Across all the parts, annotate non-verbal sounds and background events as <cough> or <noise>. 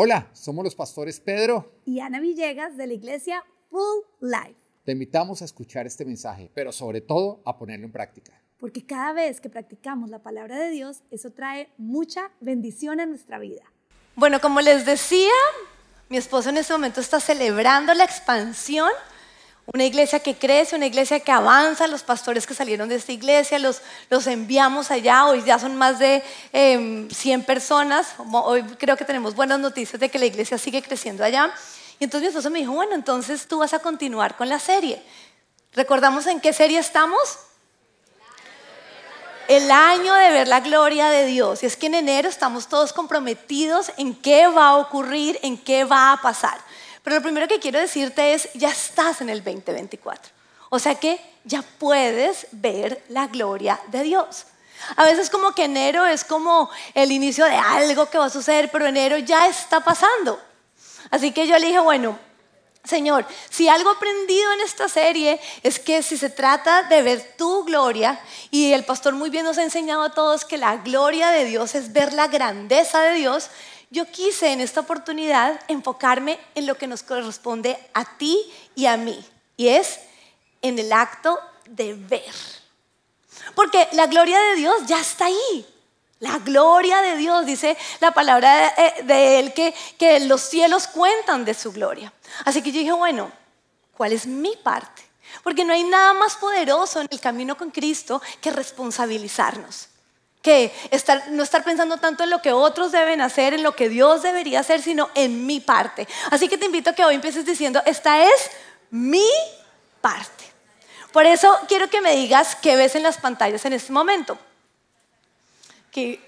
Hola, somos los pastores Pedro y Ana Villegas de la iglesia Full Life. Te invitamos a escuchar este mensaje, pero sobre todo a ponerlo en práctica. Porque cada vez que practicamos la palabra de Dios, eso trae mucha bendición a nuestra vida. Bueno, como les decía, mi esposo en este momento está celebrando la expansión una iglesia que crece, una iglesia que avanza, los pastores que salieron de esta iglesia, los, los enviamos allá, hoy ya son más de 100 em, personas, hoy creo que tenemos buenas noticias de que la iglesia sigue creciendo allá. Y entonces mi esposo me dijo, bueno, entonces tú vas a continuar con la serie. ¿Recordamos en qué serie estamos? el año de ver la gloria de Dios. Y es que en enero estamos todos comprometidos en qué va a ocurrir, en qué va a pasar. Pero lo primero que quiero decirte es, ya estás en el 2024. O sea que ya puedes ver la gloria de Dios. A veces como que enero es como el inicio de algo que va a suceder, pero enero ya está pasando. Así que yo le dije, bueno, Señor, si algo aprendido en esta serie es que si se trata de ver tu gloria, y el pastor muy bien nos ha enseñado a todos que la gloria de Dios es ver la grandeza de Dios, yo quise en esta oportunidad enfocarme en lo que nos corresponde a ti y a mí, y es en el acto de ver. Porque la gloria de Dios ya está ahí. La gloria de Dios, dice la palabra de, eh, Él, que, que los cielos cuentan de su gloria. Así que yo dije, bueno, ¿cuál es mi parte? Porque no hay nada más poderoso en el camino con Cristo que responsabilizarnos que no estar pensando tanto en lo que otros deben hacer, en lo que Dios debería hacer, sino en mi parte. Así que te invito a que hoy empieces diciendo, esta es mi parte. Por eso quiero que me digas qué ves en las pantallas en este momento. Que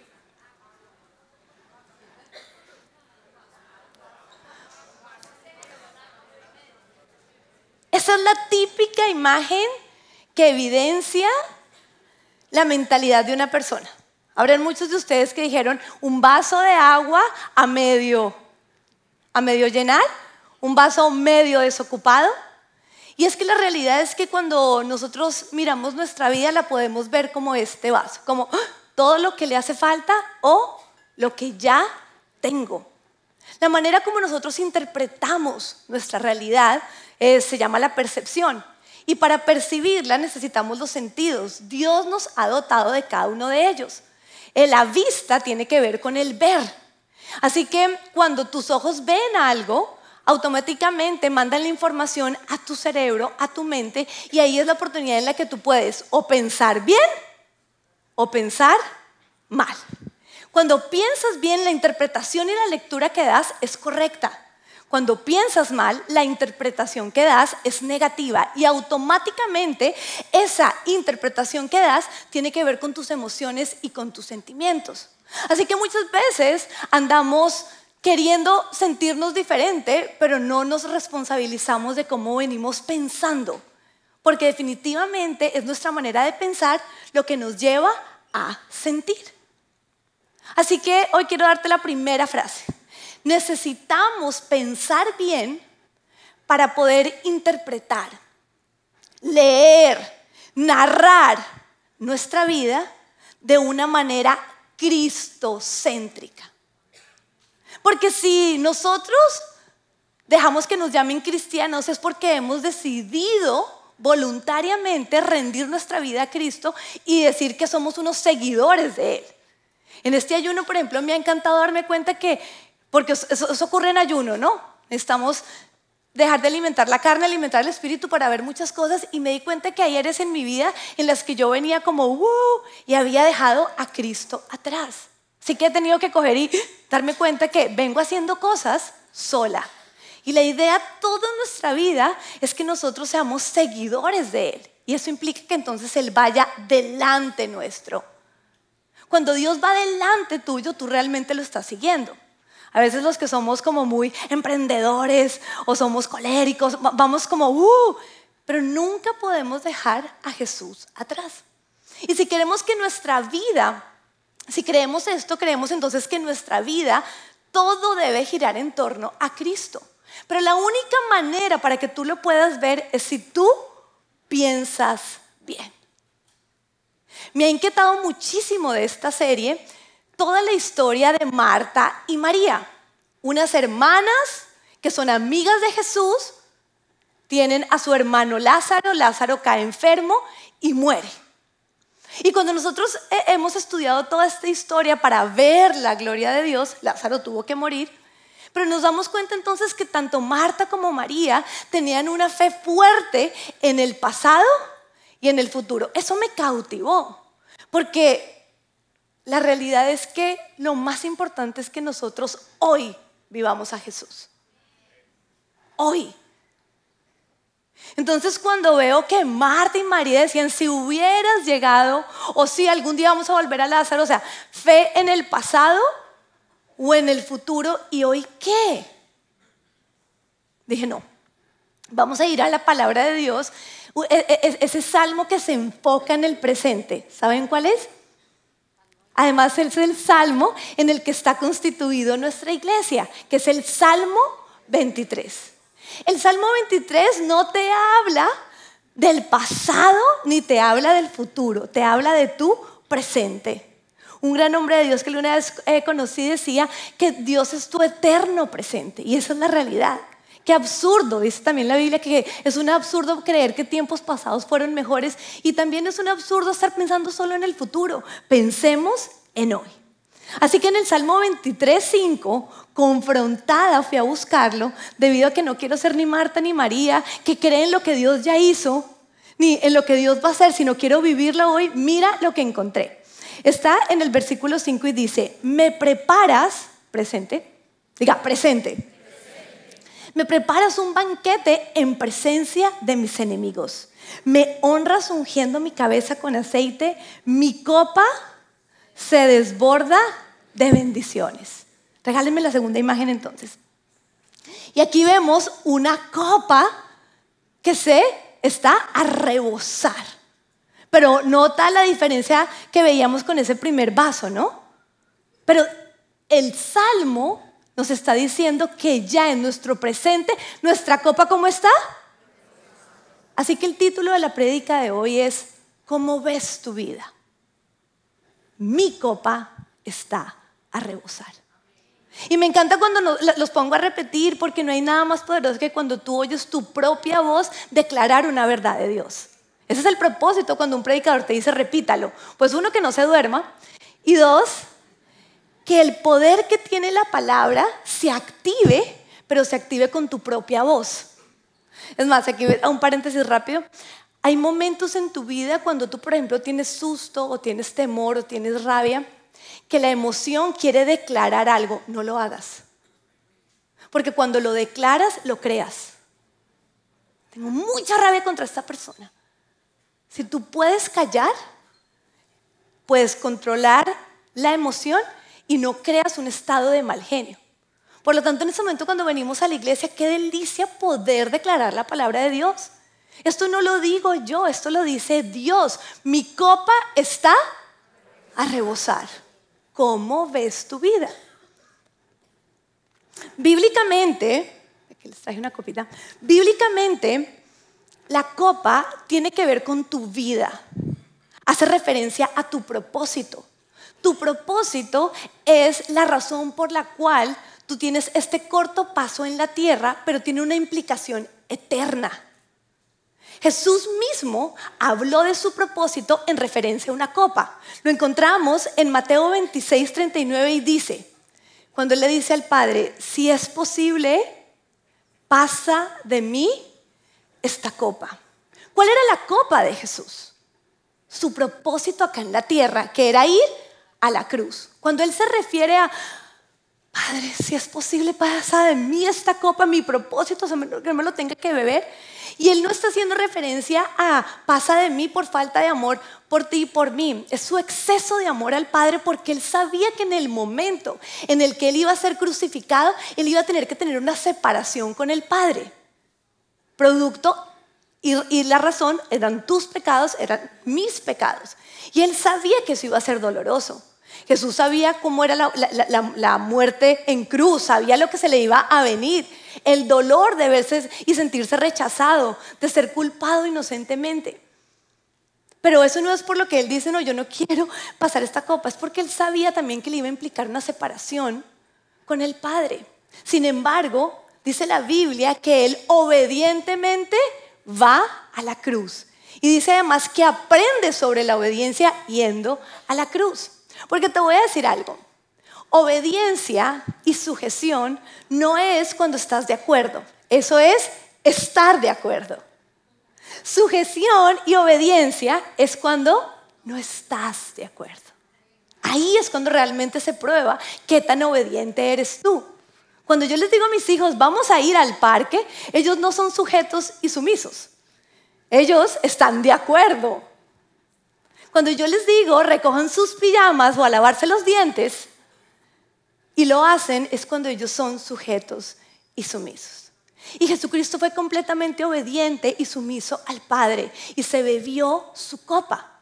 Esa es la típica imagen que evidencia la mentalidad de una persona. Habrán muchos de ustedes que dijeron un vaso de agua a medio, a medio llenar, un vaso medio desocupado. Y es que la realidad es que cuando nosotros miramos nuestra vida la podemos ver como este vaso, como ¡ah! todo lo que le hace falta o lo que ya tengo. La manera como nosotros interpretamos nuestra realidad eh, se llama la percepción. Y para percibirla necesitamos los sentidos. Dios nos ha dotado de cada uno de ellos. Eh, la vista tiene que ver con el ver. Así que cuando tus ojos ven algo, automáticamente mandan la información a tu cerebro, a tu mente, y ahí es la oportunidad en la que tú puedes o pensar bien o pensar mal. Cuando piensas bien, la interpretación y la lectura que das es correcta. Cuando piensas mal, la interpretación que das es negativa y automáticamente esa interpretación que das tiene que ver con tus emociones y con tus sentimientos. Así que muchas veces andamos queriendo sentirnos diferente, pero no nos responsabilizamos de cómo venimos pensando, porque definitivamente es nuestra manera de pensar lo que nos lleva a sentir. Así que hoy quiero darte la primera frase necesitamos pensar bien para poder interpretar, leer, narrar nuestra vida de una manera cristocéntrica. Porque si nosotros dejamos que nos llamen cristianos es porque hemos decidido voluntariamente rendir nuestra vida a Cristo y decir que somos unos seguidores de Él. En este ayuno, por ejemplo, me ha encantado darme cuenta que porque eso, ocurre en ayuno, ¿no? Necesitamos dejar de alimentar la carne, alimentar el espíritu para ver muchas cosas y me di cuenta que hay eres en mi vida en las que yo venía como ¡uh! y había dejado a Cristo atrás. Así que he tenido que coger y darme cuenta que vengo haciendo cosas sola. Y la idea toda nuestra vida es que nosotros seamos seguidores de Él. Y eso implica que entonces Él vaya delante nuestro. Cuando Dios va delante tuyo, tú realmente lo estás siguiendo. A veces los que somos como muy emprendedores o somos coléricos, vamos como, uh, pero nunca podemos dejar a Jesús atrás. Y si queremos que nuestra vida, si creemos esto, creemos entonces que nuestra vida, todo debe girar en torno a Cristo. Pero la única manera para que tú lo puedas ver es si tú piensas bien. Me ha inquietado muchísimo de esta serie toda la historia de Marta y María, unas hermanas que son amigas de Jesús, tienen a su hermano Lázaro, Lázaro cae enfermo y muere. Y cuando nosotros eh, hemos estudiado toda esta historia para ver la gloria de Dios, Lázaro tuvo que morir, pero nos damos cuenta entonces que tanto Marta como María tenían una fe fuerte en el pasado y en el futuro. Eso me cautivó, porque la realidad es que lo más importante es que nosotros hoy vivamos a Jesús. Hoy. Entonces cuando veo que Marta y María decían, si hubieras llegado o si algún día vamos a volver a Lázaro, o sea, fe en el pasado o en el futuro y hoy qué. Dije, no, vamos a ir a la palabra de Dios, e, e, e, ese salmo que se enfoca en el presente, ¿saben cuál es? Además, es el salmo en el que está constituido nuestra iglesia, que es el Salmo 23. El Salmo 23 no te habla del pasado ni te habla del futuro, te habla de tu presente. Un gran hombre de Dios que una vez eh, conocí decía que Dios es tu eterno presente y esa es la realidad. Qué absurdo, dice también la Biblia que es un absurdo creer que tiempos pasados fueron mejores y también es un absurdo estar pensando solo en el futuro. Pensemos en hoy. Así que en el Salmo 23.5, confrontada fui a buscarlo, debido a que no quiero ser ni Marta ni María, que creen lo que Dios ya hizo, ni en lo que Dios va a hacer, sino quiero vivirlo hoy, mira lo que encontré. Está en el versículo 5 y dice, me preparas, presente, diga, presente, me preparas un banquete en presencia de mis enemigos. Me honras ungiendo mi cabeza con aceite. Mi copa se desborda de bendiciones. Regálenme la segunda imagen entonces. Y aquí vemos una copa que se está a rebosar. Pero nota la diferencia que veíamos con ese primer vaso, ¿no? Pero el salmo nos está diciendo que ya en nuestro presente, nuestra copa, ¿cómo está? Así que el título de la prédica de hoy es, ¿cómo ves tu vida? Mi copa está a rebosar. Y me encanta cuando los pongo a repetir porque no hay nada más poderoso que cuando tú oyes tu propia voz declarar una verdad de Dios. Ese es el propósito cuando un predicador te dice repítalo. Pues uno que no se duerma y dos, que el poder que tiene la palabra se active, pero se active con tu propia voz. Es más, aquí un paréntesis rápido. Hay momentos en tu vida cuando tú, por ejemplo, tienes susto o tienes temor o tienes rabia, que la emoción quiere declarar algo. No lo hagas. Porque cuando lo declaras, lo creas. Tengo mucha rabia contra esta persona. Si tú puedes callar, puedes controlar la emoción y no creas un estado de mal genio. Por lo tanto, en este momento cuando venimos a la iglesia, qué delicia poder declarar la palabra de Dios. Esto no lo digo yo, esto lo dice Dios. Mi copa está a rebosar. ¿Cómo ves tu vida? Bíblicamente, aquí les traje una copita, bíblicamente la copa tiene que ver con tu vida, hace referencia a tu propósito. Tu propósito es la razón por la cual tú tienes este corto paso en la tierra, pero tiene una implicación eterna. Jesús mismo habló de su propósito en referencia a una copa. Lo encontramos en Mateo 26, 39 y dice, cuando él le dice al Padre, si es posible, pasa de mí esta copa. ¿Cuál era la copa de Jesús? Su propósito acá en la tierra, que era ir a la cruz. Cuando Él se refiere a, Padre, si es posible, pasa de mí esta copa, mi propósito, que no me lo tenga que beber. Y Él no está haciendo referencia a pasa de mí por falta de amor por ti y por mí. Es su exceso de amor al Padre porque Él sabía que en el momento en el que Él iba a ser crucificado, Él iba a tener que tener una separación con el Padre. Producto y la razón eran tus pecados, eran mis pecados. Y Él sabía que eso iba a ser doloroso. Jesús sabía cómo era la, muerte en cruz, sabía lo que se le iba a venir, el dolor de verse y sentirse rechazado, de ser culpado inocentemente. Pero eso no es por lo que él dice, no, yo no quiero pasar esta copa, es porque él sabía también que le iba a implicar una separación con el Padre. Sin embargo, dice la Biblia que él obedientemente va a la cruz. Y dice además que aprende sobre la obediencia yendo a la cruz. Porque te voy a decir algo. Obediencia y sujeción no es cuando estás de acuerdo. Eso es estar de acuerdo. Sujeción y obediencia es cuando no estás de acuerdo. Ahí es cuando realmente se prueba qué tan obediente eres tú. Cuando yo les digo a mis hijos, vamos a ir al parque, ellos no son sujetos y sumisos. Ellos están de acuerdo cuando yo les digo recojan sus pijamas o a lavarse los dientes y lo hacen, es cuando ellos son sujetos y sumisos. Y Jesucristo fue completamente obediente y sumiso al Padre y se bebió su copa.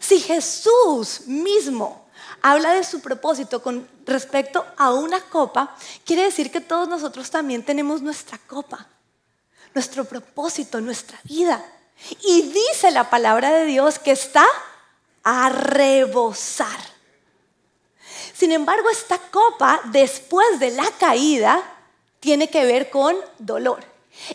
Si Jesús mismo habla de su propósito con respecto a una copa, quiere decir que todos nosotros también tenemos nuestra copa, nuestro propósito, nuestra vida. Y dice la palabra de Dios que está a rebosar. Sin embargo, esta copa, después de la caída, tiene que ver con dolor.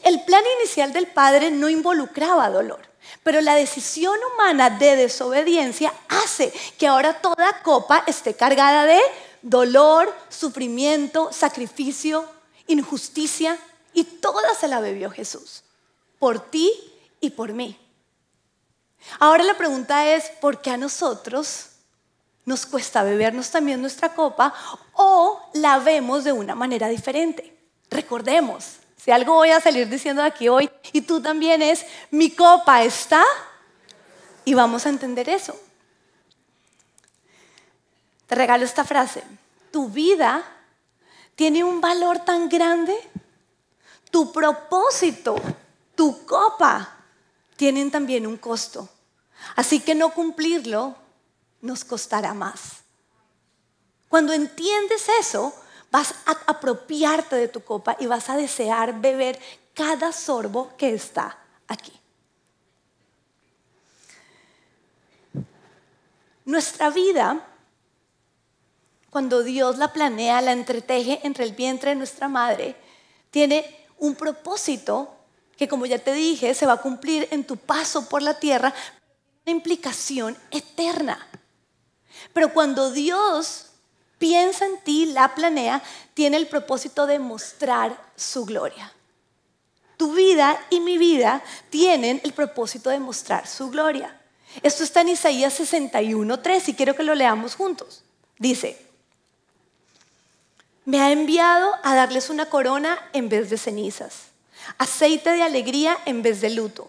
El plan inicial del Padre no involucraba dolor. Pero la decisión humana de desobediencia hace que ahora toda copa esté cargada de dolor, sufrimiento, sacrificio, injusticia, y toda se la bebió Jesús, por ti y por mí. Ahora la pregunta es, ¿por qué a nosotros nos cuesta bebernos también nuestra copa o la vemos de una manera diferente? Recordemos, si algo voy a salir diciendo aquí hoy, y tú también es, mi copa está, y vamos a entender eso. Te regalo esta frase, tu vida tiene un valor tan grande, tu propósito, tu copa tienen también un costo. Así que no cumplirlo nos costará más. Cuando entiendes eso, vas a apropiarte de tu copa y vas a desear beber cada sorbo que está aquí. Nuestra vida, cuando Dios la planea, la entreteje entre el vientre de nuestra madre, tiene un propósito que como ya te dije, se va a cumplir en tu paso por la tierra, una implicación eterna. Pero cuando Dios piensa en ti, la planea, tiene el propósito de mostrar su gloria. Tu vida y mi vida tienen el propósito de mostrar su gloria. Esto está en Isaías 61.3 y quiero que lo leamos juntos. Dice, me ha enviado a darles una corona en vez de cenizas aceite de alegría en vez de luto,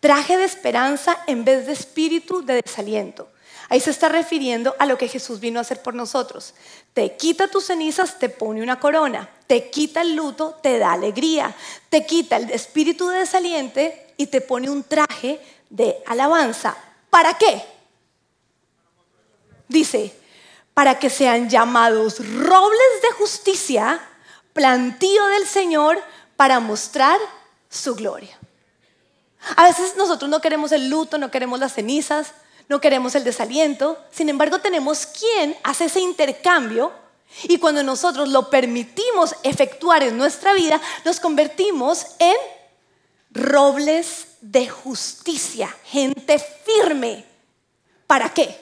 traje de esperanza en vez de espíritu de desaliento. Ahí se está refiriendo a lo que Jesús vino a hacer por nosotros. Te quita tus cenizas, te pone una corona. Te quita el luto, te da alegría. Te quita el espíritu de desaliente y te pone un traje de alabanza. ¿Para qué? Dice, para que sean llamados robles de justicia, plantío del Señor, para mostrar su gloria. A veces nosotros no queremos el luto, no queremos las cenizas, no queremos el desaliento. Sin embargo, tenemos quien hace ese intercambio y cuando nosotros lo permitimos efectuar en nuestra vida, nos convertimos en robles de justicia, gente firme. ¿Para qué?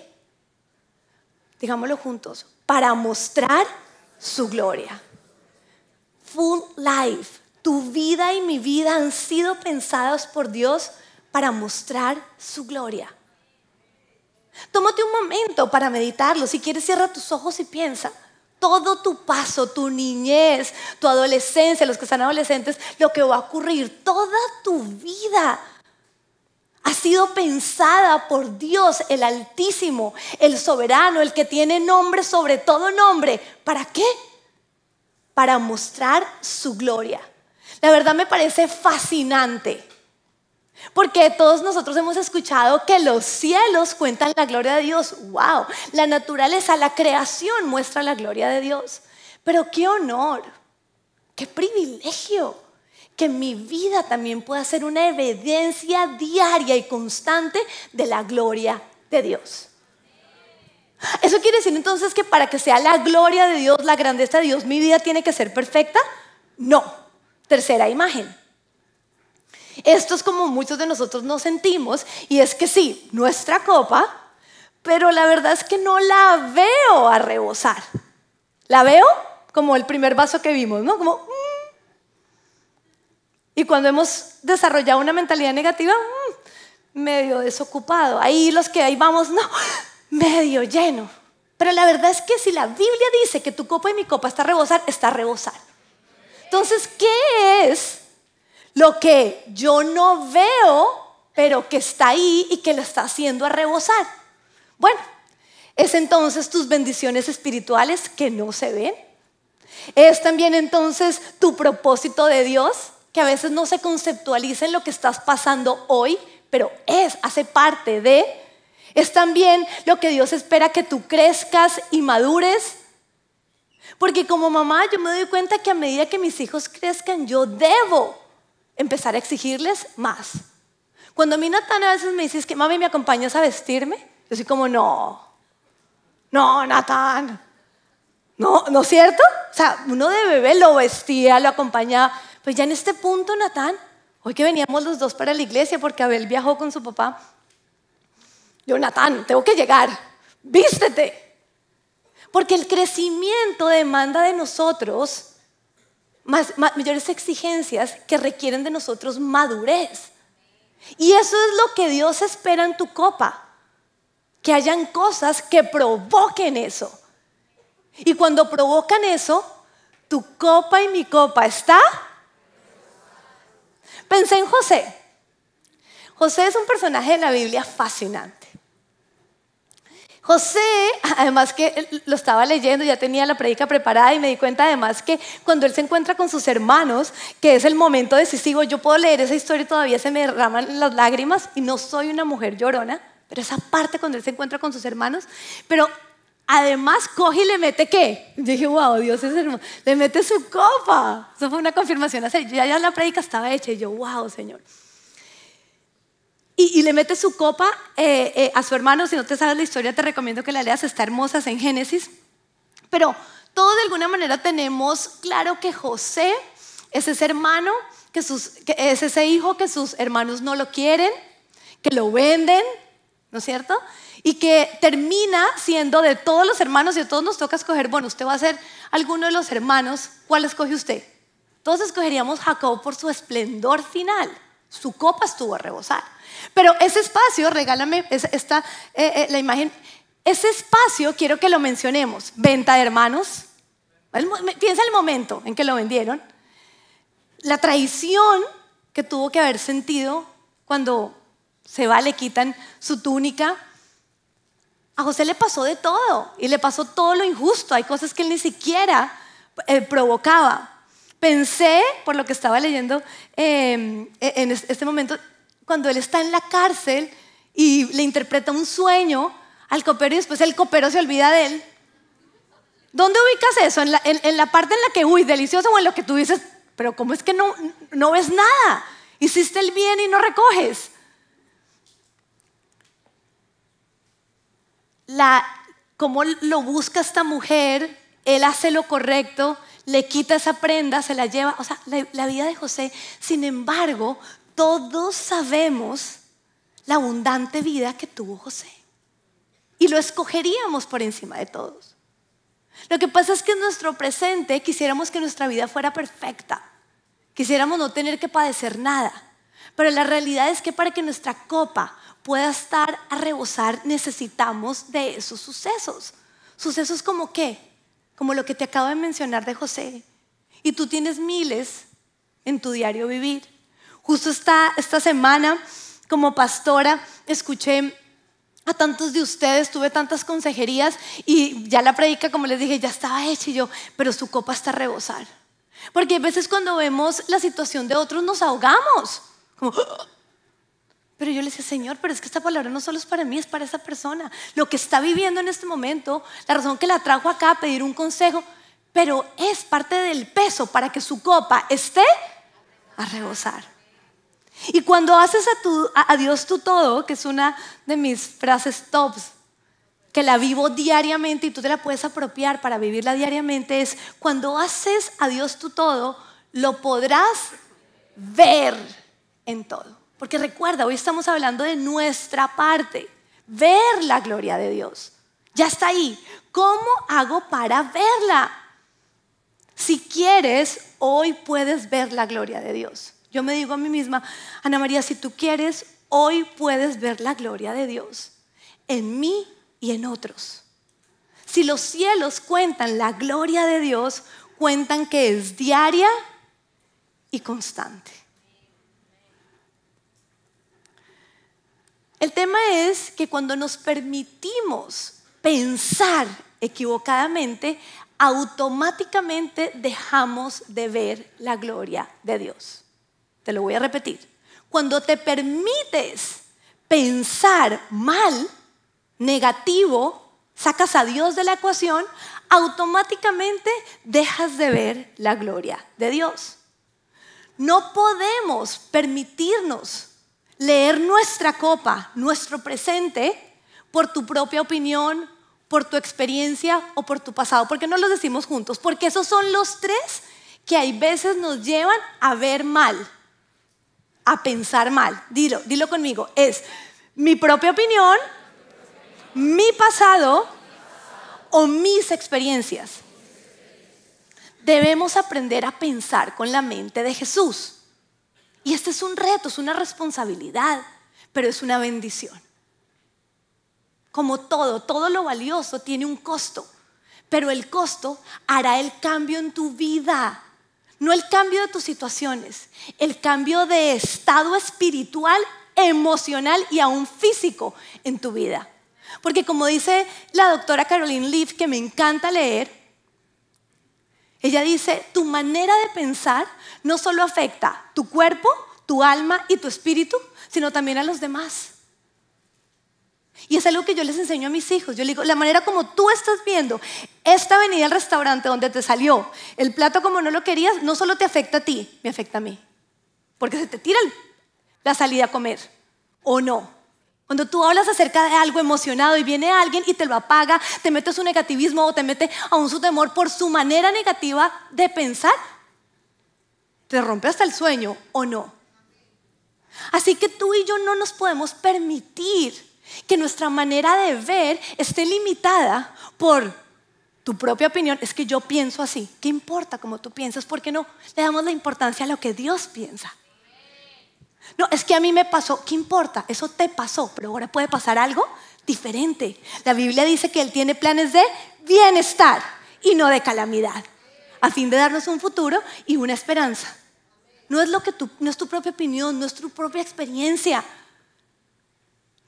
Digámoslo juntos, para mostrar su gloria. Full life, tu vida y mi vida han sido pensadas por Dios para mostrar su gloria. Tómate un momento para meditarlo. Si quieres, cierra tus ojos y piensa. Todo tu paso, tu niñez, tu adolescencia, los que están adolescentes, lo que va a ocurrir, toda tu vida ha sido pensada por Dios, el Altísimo, el Soberano, el que tiene nombre sobre todo nombre. ¿Para qué? Para mostrar su gloria. La verdad me parece fascinante. Porque todos nosotros hemos escuchado que los cielos cuentan la gloria de Dios. ¡Wow! La naturaleza, la creación muestra la gloria de Dios. Pero qué honor, qué privilegio que mi vida también pueda ser una evidencia diaria y constante de la gloria de Dios. Eso quiere decir entonces que para que sea la gloria de Dios, la grandeza de Dios, mi vida tiene que ser perfecta. No tercera imagen. Esto es como muchos de nosotros nos sentimos y es que sí, nuestra copa, pero la verdad es que no la veo a rebosar. La veo como el primer vaso que vimos, ¿no? Como... Mm. Y cuando hemos desarrollado una mentalidad negativa, mm, medio desocupado. Ahí los que ahí vamos, no, <laughs> medio lleno. Pero la verdad es que si la Biblia dice que tu copa y mi copa está a rebosar, está a rebosar. Entonces, ¿qué es lo que yo no veo, pero que está ahí y que lo está haciendo a rebosar? Bueno, es entonces tus bendiciones espirituales que no se ven. Es también entonces tu propósito de Dios, que a veces no se conceptualiza en lo que estás pasando hoy, pero es, hace parte de. Es también lo que Dios espera que tú crezcas y madures porque como mamá yo me doy cuenta que a medida que mis hijos crezcan, yo debo empezar a exigirles más. Cuando a mí Natán a veces me dice, que mami, ¿me acompañas a vestirme? Yo soy como, no, no, Natán. No, ¿no es cierto? O sea, uno de bebé lo vestía, lo acompañaba. Pues ya en este punto, Natán, hoy que veníamos los dos para la iglesia porque Abel viajó con su papá, yo, Natán, tengo que llegar, vístete. Porque el crecimiento demanda de nosotros mayores exigencias que requieren de nosotros madurez. Y eso es lo que Dios espera en tu copa. Que hayan cosas que provoquen eso. Y cuando provocan eso, tu copa y mi copa está. Pensé en José. José es un personaje de la Biblia fascinante. José, además que lo estaba leyendo, ya tenía la predica preparada y me di cuenta además que cuando él se encuentra con sus hermanos, que es el momento decisivo, yo puedo leer esa historia y todavía se me derraman las lágrimas y no soy una mujer llorona, pero esa parte cuando él se encuentra con sus hermanos, pero además coge y le mete qué. Yo dije, wow, Dios es hermoso, le mete su copa. Eso fue una confirmación, ya, ya la predica estaba hecha y yo, wow, Señor y, le mete su copa eh, eh, a su hermano. Si no te sabes la historia, te recomiendo que la leas, está hermosa, en Génesis. Pero todos de alguna manera tenemos claro que José es ese hermano, que, es ese hijo que sus hermanos no lo quieren, que lo venden, ¿no es cierto? Y que termina siendo de todos los hermanos y a todos nos toca escoger, bueno, usted va a ser alguno de los hermanos, ¿cuál escoge usted? Todos escogeríamos Jacob por su esplendor final, su copa estuvo a rebosar. Pero ese espacio, regálame esta, eh, eh, la imagen, ese espacio quiero que lo mencionemos. Venta de hermanos. Piensa el momento en que lo vendieron. La traición que tuvo que haber sentido cuando se va, le quitan su túnica. A José le pasó de todo y le pasó todo lo injusto. Hay cosas que él ni siquiera eh, provocaba. Pensé, por lo que estaba leyendo en este momento, cuando él está en la cárcel y le interpreta un sueño al copero y después el copero se olvida de él. ¿Dónde ubicas eso? ¿En la, parte en la que, uy, delicioso, o en lo que tú dices, pero ¿cómo es que no, ves nada? Hiciste el bien y no recoges. La, ¿Cómo lo busca esta mujer? Él hace lo correcto, le quita esa prenda, se la lleva. O sea, la vida de José, sin embargo, todos sabemos la abundante vida que tuvo José. Y lo escogeríamos por encima de todos. Lo que pasa es que en nuestro presente quisiéramos que nuestra vida fuera perfecta. Quisiéramos no tener que padecer nada. Pero la realidad es que para que nuestra copa pueda estar a rebosar necesitamos de esos sucesos. Sucesos como qué? Como lo que te acabo de mencionar de José. Y tú tienes miles en tu diario vivir. Justo esta, esta semana, como pastora, escuché a tantos de ustedes, tuve tantas consejerías y ya la predica, como les dije, ya estaba hecha y yo, pero su copa está a rebosar. Porque a veces cuando vemos la situación de otros nos ahogamos. Ah". pero yo le decía, Señor, pero es que esta palabra no solo es para mí, es para esa persona. Lo que está viviendo en este momento, la razón que la trajo acá a pedir un consejo, pero es parte del peso para que su copa esté a rebosar. Y cuando haces a, Dios tu todo, que es una de mis frases tops, que la vivo diariamente y tú te la puedes apropiar para vivirla diariamente, es cuando haces a Dios tu todo, lo podrás ver en todo. Porque recuerda, hoy estamos hablando de nuestra parte, ver la gloria de Dios. Ya está ahí. ¿Cómo hago para verla? Si quieres, hoy puedes ver la gloria de Dios. Yo me digo a mí misma, Ana María, si tú quieres, hoy puedes ver la gloria de Dios en mí y en otros. Si los cielos cuentan la gloria de Dios, cuentan que es diaria y constante. El tema es que cuando nos permitimos pensar equivocadamente, automáticamente dejamos de ver la gloria de Dios. Te lo voy a repetir. Cuando te permites pensar mal, negativo, sacas a Dios de la ecuación, automáticamente dejas de ver la gloria de Dios. No podemos permitirnos leer nuestra copa, nuestro presente, por tu propia opinión, por tu experiencia o por tu pasado. ¿Por qué no los decimos juntos? Porque esos son los tres que hay veces nos llevan a ver mal a pensar mal. Dilo, dilo conmigo, es mi propia opinión, mi pasado o mis experiencias. Debemos aprender a pensar con la mente de Jesús. Y este es un reto, es una responsabilidad, pero es una bendición. Como todo, todo lo valioso tiene un costo, pero el costo hará el cambio en tu vida. No el cambio de tus situaciones, el cambio de estado espiritual, emocional y aún físico en tu vida. Porque como dice la doctora Caroline Leaf, que me encanta leer, ella dice, tu manera de pensar no solo afecta tu cuerpo, tu alma y tu espíritu, sino también a los demás. Y es algo que yo les enseño a mis hijos. Yo les digo, la manera como tú estás viendo esta venida al restaurante donde te salió el plato como no lo querías, no solo te afecta a ti, me afecta a mí. Porque se te tira la salida a comer, ¿o no? Cuando tú hablas acerca de algo emocionado y viene alguien y te lo apaga, te mete su negativismo o te mete aún su temor por su manera negativa de pensar, te rompe hasta el sueño, ¿o no? Así que tú y yo no nos podemos permitir que nuestra manera de ver esté limitada por tu propia opinión, es que yo pienso así, ¿qué importa cómo tú piensas? por qué no le damos la importancia a lo que Dios piensa. No, es que a mí me pasó, ¿qué importa? Eso te pasó, pero ahora puede pasar algo diferente. La Biblia dice que Él tiene planes de bienestar y no de calamidad, a fin de darnos un futuro y una esperanza. No es, lo que tú no es tu propia opinión, no es tu propia experiencia,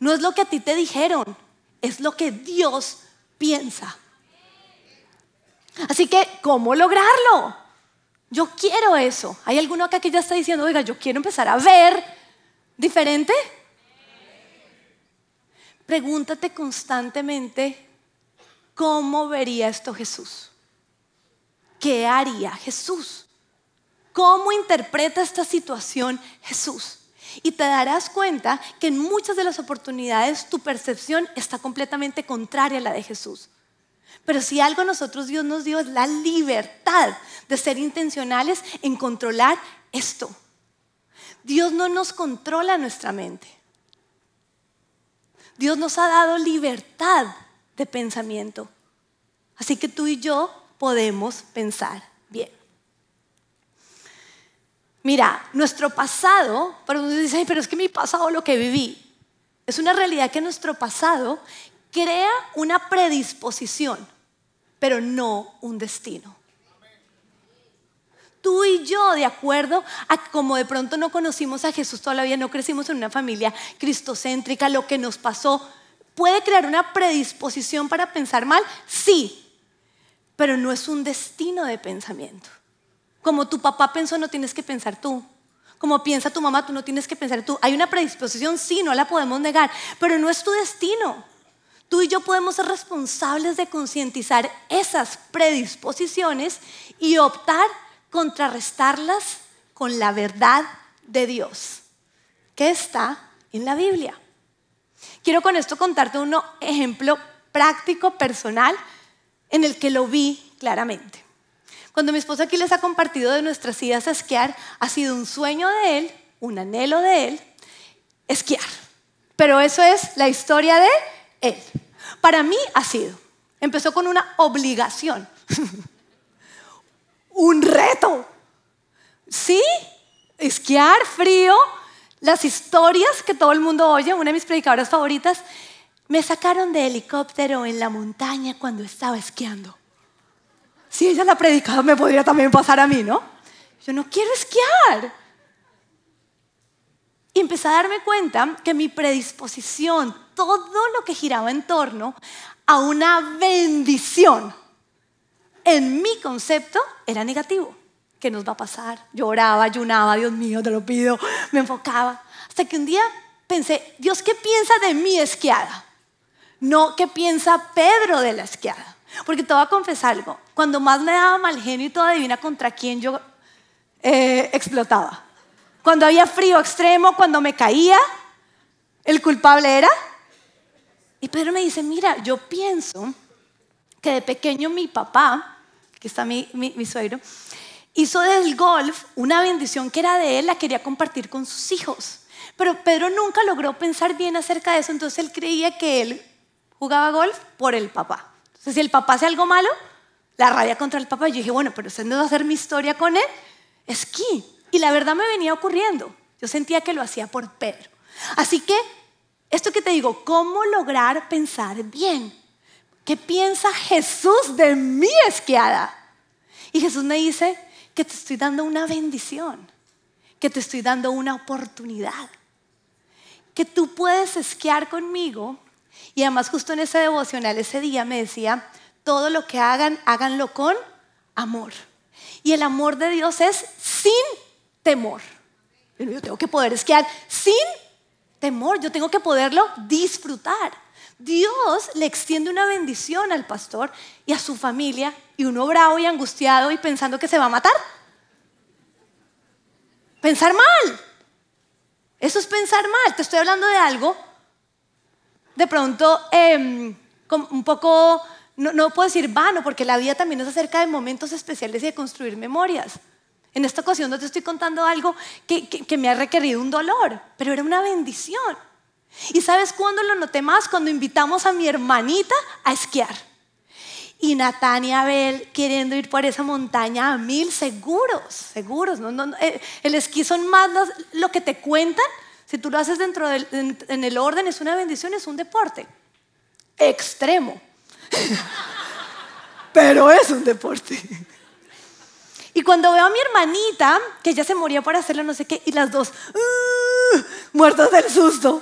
no es lo que a ti te dijeron, es lo que Dios piensa. Así que, ¿cómo lograrlo? Yo quiero eso. ¿Hay alguno acá que ya está diciendo, oiga, yo quiero empezar a ver diferente? Pregúntate constantemente, ¿cómo vería esto Jesús? ¿Qué haría Jesús? ¿Cómo interpreta esta situación Jesús? Y te darás cuenta que en muchas de las oportunidades tu percepción está completamente contraria a la de Jesús. Pero si algo a nosotros Dios nos dio es la libertad de ser intencionales en controlar esto. Dios no nos controla nuestra mente. Dios nos ha dado libertad de pensamiento. Así que tú y yo podemos pensar bien. Mira, nuestro pasado, pero dice, pero es que mi pasado lo que viví, es una realidad que nuestro pasado crea una predisposición, pero no un destino. Tú y yo, de acuerdo a como de pronto no conocimos a Jesús todavía, no crecimos en una familia cristocéntrica, lo que nos pasó, ¿puede crear una predisposición para pensar mal? Sí, pero no es un destino de pensamiento. Como tu papá pensó, no tienes que pensar tú. Como piensa tu mamá, tú no tienes que pensar tú. Hay una predisposición, sí, no la podemos negar, pero no es tu destino. Tú y yo podemos ser responsables de concientizar esas predisposiciones y optar contrarrestarlas con la verdad de Dios, que está en la Biblia. Quiero con esto contarte un ejemplo práctico, personal, en el que lo vi claramente. Cuando mi esposo aquí les ha compartido de nuestras idas a esquiar, ha sido un sueño de él, un anhelo de él, esquiar. Pero eso es la historia de él. Para mí ha sido. Empezó con una obligación, <laughs> un reto. Sí, esquiar frío, las historias que todo el mundo oye, una de mis predicadoras favoritas, me sacaron de helicóptero en la montaña cuando estaba esquiando. Si ella la predicaba, me podría también pasar a mí, ¿no? Yo no quiero esquiar. Y empecé a darme cuenta que mi predisposición, todo lo que giraba en torno a una bendición, en mi concepto era negativo. ¿Qué nos va a pasar? Lloraba, ayunaba, Dios mío, te lo pido, me enfocaba. Hasta que un día pensé, Dios, ¿qué piensa de mi esquiada? No, ¿qué piensa Pedro de la esquiada? Porque te voy a confesar algo, cuando más le daba mal genio y todo adivina contra quién yo eh, explotaba. Cuando había frío extremo, cuando me caía, el culpable era. Y Pedro me dice, mira, yo pienso que de pequeño mi papá, que está mi suegro, hizo del golf una bendición que era de él, la quería compartir con sus hijos. Pero Pedro nunca logró pensar bien acerca de eso, entonces él creía que él jugaba golf por el papá. Entonces, si el papá hace algo malo, la rabia contra el papá. Yo dije, bueno, pero usted no va a hacer mi historia con él. Esquí. Y la verdad me venía ocurriendo. Yo sentía que lo hacía por Pedro. Así que, esto que te digo, ¿cómo lograr pensar bien? ¿Qué piensa Jesús de mi esquiada? Y Jesús me dice que te estoy dando una bendición, que te estoy dando una oportunidad, que tú puedes esquiar conmigo y además justo en ese devocional ese día me decía, todo lo que hagan, háganlo con amor. Y el amor de Dios es sin temor. Yo tengo que poder esquiar sin temor, yo tengo que poderlo disfrutar. Dios le extiende una bendición al pastor y a su familia y uno bravo y angustiado y pensando que se va a matar. Pensar mal. Eso es pensar mal. Te estoy hablando de algo de pronto em, un poco, no, puedo decir vano, porque la vida también es acerca de momentos especiales y de construir memorias. En esta ocasión no te estoy contando algo que, me ha requerido un dolor, pero era una bendición. ¿Y sabes cuándo lo noté más? Cuando invitamos a mi hermanita a esquiar. Y Natán y Abel queriendo ir por esa montaña a mil seguros, seguros. Eh, el esquí son más lo que te cuentan si tú lo haces dentro del, en, el orden, es una bendición, es un deporte. Extremo. <laughs> Pero es un deporte. Y cuando veo a mi hermanita, que ya se moría por hacerlo, no sé qué, y las dos uh", muertas del susto,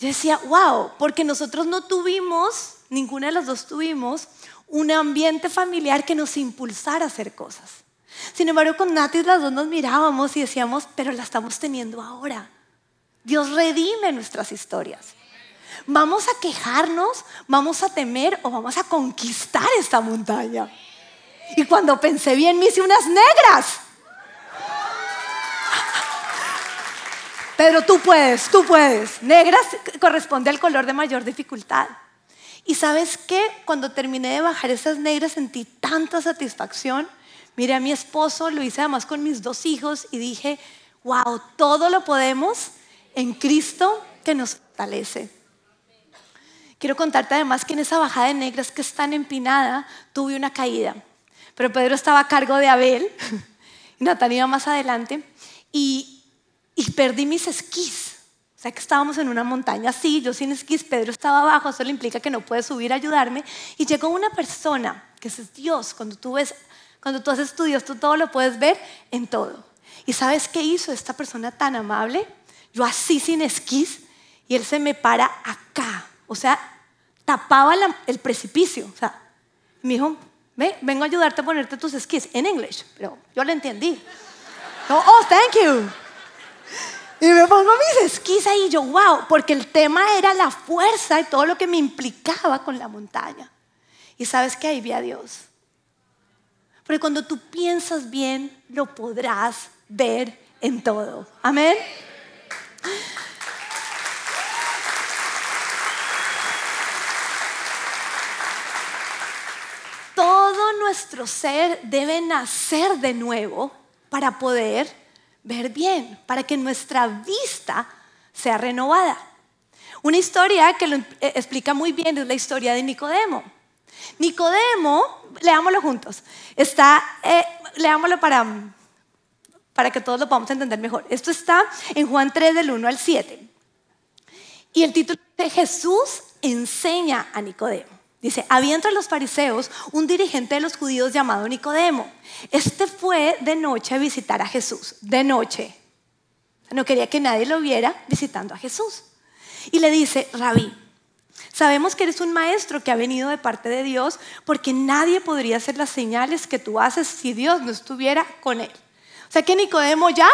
yo decía, wow, porque nosotros no tuvimos, ninguna de las dos tuvimos, un ambiente familiar que nos impulsara a hacer cosas. Sin embargo, con Natis las dos nos mirábamos y decíamos, pero la estamos teniendo ahora. Dios redime nuestras historias. ¿Vamos a quejarnos? ¿Vamos a temer o vamos a conquistar esta montaña? Y cuando pensé bien, me hice unas negras. Pedro, tú puedes, tú puedes. Negras corresponde al color de mayor dificultad. Y sabes qué? Cuando terminé de bajar esas negras sentí tanta satisfacción Miré a mi esposo, lo hice además con mis dos hijos y dije, wow, todo lo podemos en Cristo que nos fortalece. Quiero contarte además que en esa bajada de negras que es tan empinada, tuve una caída. Pero Pedro estaba a cargo de Abel, <laughs> Natalia más adelante, y, y perdí mis esquís. O sea que estábamos en una montaña así, yo sin esquís, Pedro estaba abajo, eso le implica que no puede subir a ayudarme. Y llegó una persona, que es Dios, cuando tú ves cuando tú haces estudios, tú todo lo puedes ver en todo. ¿Y sabes qué hizo esta persona tan amable? Yo así sin esquís y él se me para acá. O sea, tapaba el precipicio. O sea, me dijo, Ve, vengo a ayudarte a ponerte tus esquís en inglés. Pero yo lo entendí. oh, thank you. Y me pongo mis esquís ahí. Yo, wow, porque el tema era la fuerza y todo lo que me implicaba con la montaña. Y sabes que ahí vi a Dios. Porque cuando tú piensas bien, lo podrás ver en todo. Amén. Todo nuestro ser debe nacer de nuevo para poder ver bien, para que nuestra vista sea renovada. Una historia que lo eh, explica muy bien es la historia de Nicodemo. Nicodemo, leámoslo juntos, está, eh, leámoslo para, para que todos lo podamos entender mejor. Esto está en Juan 3 del 1 al 7. Y el título de Jesús enseña a Nicodemo. Dice, había entre los fariseos un dirigente de los judíos llamado Nicodemo. Este fue de noche a visitar a Jesús, de noche. No quería que nadie lo viera visitando a Jesús. Y le dice, rabí, Sabemos que eres un maestro que ha venido de parte de Dios porque nadie podría hacer las señales que tú haces si Dios no estuviera con él. O sea que Nicodemo ya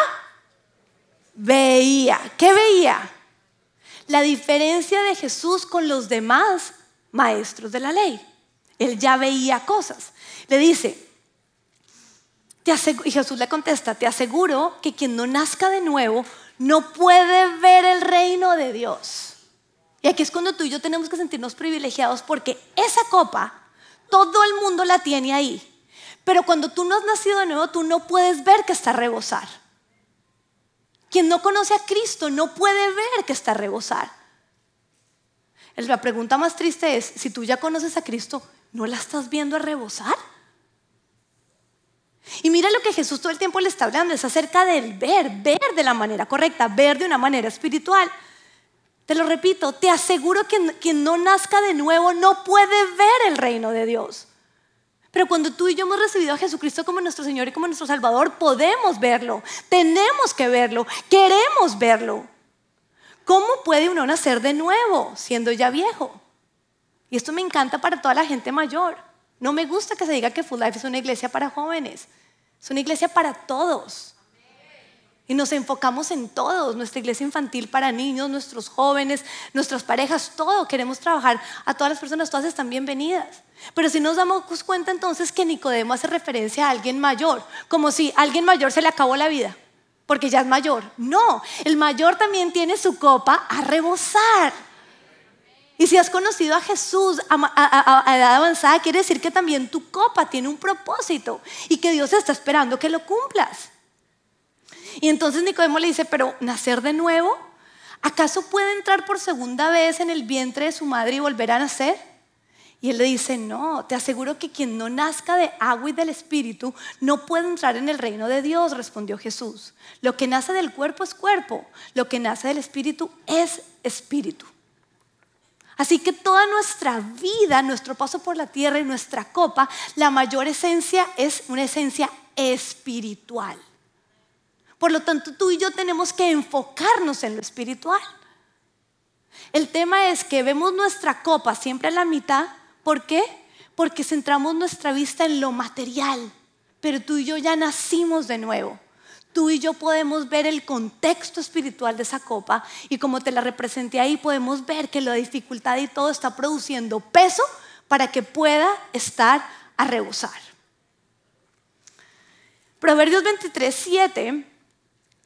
veía. ¿Qué veía? La diferencia de Jesús con los demás maestros de la ley. Él ya veía cosas. Le dice, y Jesús le contesta, te aseguro que quien no nazca de nuevo no puede ver el reino de Dios. Y aquí es cuando tú y yo tenemos que sentirnos privilegiados porque esa copa todo el mundo la tiene ahí. Pero cuando tú no has nacido de nuevo, tú no puedes ver que está a rebosar. Quien no conoce a Cristo no puede ver que está a rebosar. La pregunta más triste es, si tú ya conoces a Cristo, ¿no la estás viendo a rebosar? Y mira lo que Jesús todo el tiempo le está hablando, es acerca del ver, ver de la manera correcta, ver de una manera espiritual. Te lo repito, te aseguro que quien no nazca de nuevo no puede ver el reino de Dios. Pero cuando tú y yo hemos recibido a Jesucristo como nuestro Señor y como nuestro Salvador, podemos verlo, tenemos que verlo, queremos verlo. ¿Cómo puede uno nacer de nuevo siendo ya viejo? Y esto me encanta para toda la gente mayor. No me gusta que se diga que Full Life es una iglesia para jóvenes, es una iglesia para todos. Y nos enfocamos en todos, nuestra iglesia infantil para niños, nuestros jóvenes, nuestras parejas, todo. Queremos trabajar a todas las personas, todas están bienvenidas. Pero si nos damos cuenta entonces que Nicodemo hace referencia a alguien mayor, como si alguien mayor se le acabó la vida, porque ya es mayor. No, el mayor también tiene su copa a rebosar. Y si has conocido a Jesús a, a, edad avanzada, quiere decir que también tu copa tiene un propósito y que Dios está esperando que lo cumplas. Y entonces Nicodemo le dice, pero nacer de nuevo, ¿acaso puede entrar por segunda vez en el vientre de su madre y volver a nacer? Y él le dice, no, te aseguro que quien no nazca de agua y del espíritu no puede entrar en el reino de Dios, respondió Jesús. Lo que nace del cuerpo es cuerpo, lo que nace del espíritu es espíritu. Así que toda nuestra vida, nuestro paso por la tierra y nuestra copa, la mayor esencia es una esencia espiritual. Por lo tanto, tú y yo tenemos que enfocarnos en lo espiritual. El tema es que vemos nuestra copa siempre a la mitad. ¿Por qué? Porque centramos nuestra vista en lo material. Pero tú y yo ya nacimos de nuevo. Tú y yo podemos ver el contexto espiritual de esa copa y como te la representé ahí, podemos ver que la dificultad y todo está produciendo peso para que pueda estar a rebosar. Proverbios 23, 7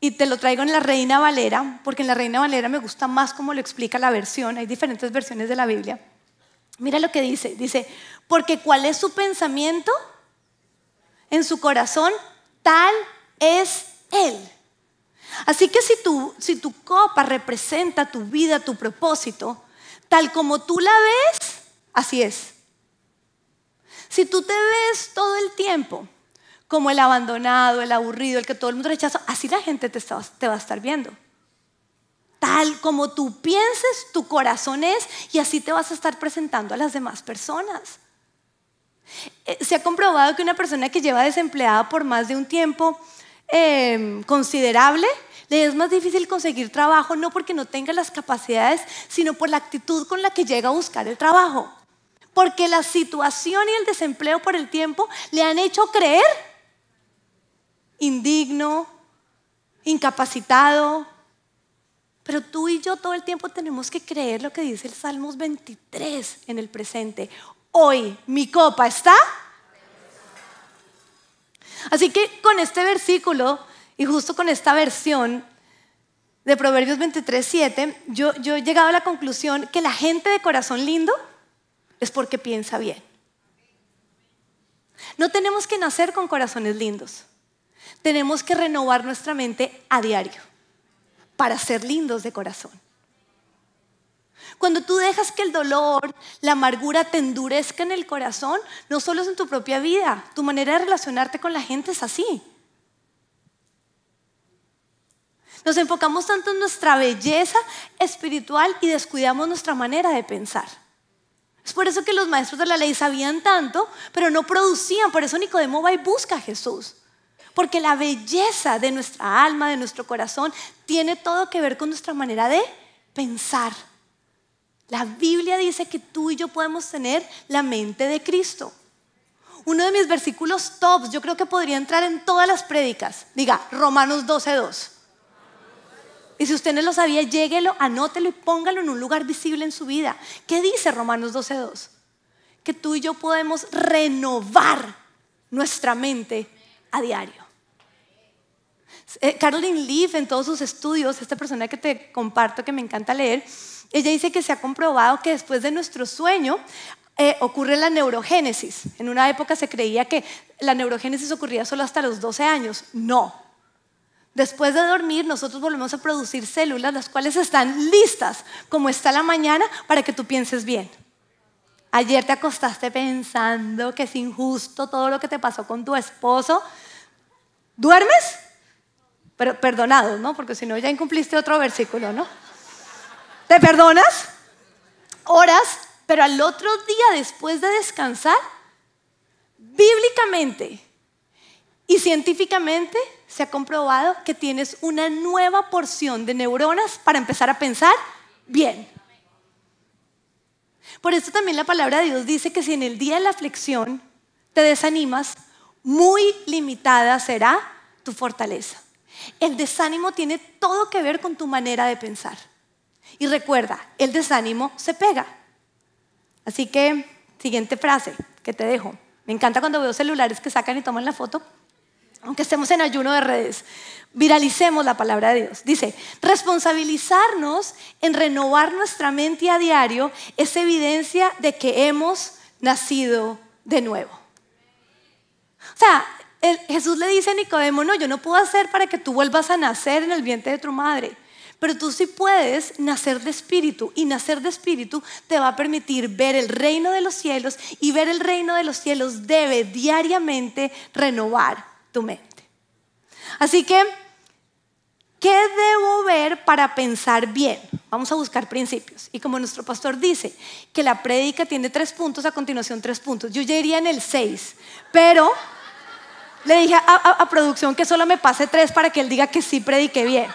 y te lo traigo en la Reina Valera, porque en la Reina Valera me gusta más cómo lo explica la versión. Hay diferentes versiones de la Biblia. Mira lo que dice. Dice, porque cuál es su pensamiento en su corazón, tal es Él. Así que si tu, si tu copa representa tu vida, tu propósito, tal como tú la ves, así es. Si tú te ves todo el tiempo como el abandonado, el aburrido, el que todo el mundo rechaza, así la gente te, va a estar viendo. Tal como tú pienses, tu corazón es y así te vas a estar presentando a las demás personas. Eh, se ha comprobado que una persona que lleva desempleada por más de un tiempo em, considerable, le es más difícil conseguir trabajo, no porque no tenga las capacidades, sino por la actitud con la que llega a buscar el trabajo. Porque la situación y el desempleo por el tiempo le han hecho creer indigno, incapacitado. Pero tú y yo todo el tiempo tenemos que creer lo que dice el Salmos 23 en el presente. Hoy mi copa está. Así que con este versículo y justo con esta versión de Proverbios 23, 7, yo, yo he llegado a la conclusión que la gente de corazón lindo es porque piensa bien. No tenemos que nacer con corazones lindos tenemos que renovar nuestra mente a diario para ser lindos de corazón. Cuando tú dejas que el dolor, la amargura te endurezca en el corazón, no solo es en tu propia vida, tu manera de relacionarte con la gente es así. Nos enfocamos tanto en nuestra belleza espiritual y descuidamos nuestra manera de pensar. Es por eso que los maestros de la ley sabían tanto, pero no producían. Por eso Nicodemo va y busca a Jesús. Porque la belleza de nuestra alma, de nuestro corazón, tiene todo que ver con nuestra manera de pensar. La Biblia dice que tú y yo podemos tener la mente de Cristo. Uno de mis versículos tops, yo creo que podría entrar en todas las prédicas. Diga, Romanos 12.2. Y si usted no lo sabía, lléguelo, anótelo y póngalo en un lugar visible en su vida. ¿Qué dice Romanos 12.2? Que tú y yo podemos renovar nuestra mente a diario. Eh, Caroline Leaf, en todos sus estudios, esta persona que te comparto, que me encanta leer, ella dice que se ha comprobado que después de nuestro sueño eh, ocurre la neurogénesis. En una época se creía que la neurogénesis ocurría solo hasta los 12 años. No. Después de dormir, nosotros volvemos a producir células, las cuales están listas, como está la mañana, para que tú pienses bien. Ayer te acostaste pensando que es injusto todo lo que te pasó con tu esposo. ¿Duermes? pero perdonados, ¿no? Porque si no, ya incumpliste otro versículo, ¿no? ¿Te perdonas? Horas, pero al otro día después de descansar, bíblicamente y científicamente se ha comprobado que tienes una nueva porción de neuronas para empezar a pensar bien. Por eso también la palabra de Dios dice que si en el día de la aflicción te desanimas, muy limitada será tu fortaleza. El desánimo tiene todo que ver con tu manera de pensar. Y recuerda, el desánimo se pega. Así que, siguiente frase que te dejo. Me encanta cuando veo celulares que sacan y toman la foto, aunque estemos en ayuno de redes. Viralicemos la palabra de Dios. Dice, responsabilizarnos en renovar nuestra mente a diario es evidencia de que hemos nacido de nuevo. O sea, Jesús le dice a Nicodemo, no, yo no puedo hacer para que tú vuelvas a nacer en el vientre de tu madre, pero tú sí puedes nacer de espíritu y nacer de espíritu te va a permitir ver el reino de los cielos y ver el reino de los cielos debe diariamente renovar tu mente. Así que, ¿qué debo ver para pensar bien? Vamos a buscar principios. Y como nuestro pastor dice que la prédica tiene tres puntos, a continuación tres puntos. Yo ya iría en el seis, pero le dije a, producción que solo me pase tres para que él diga que sí predique bien.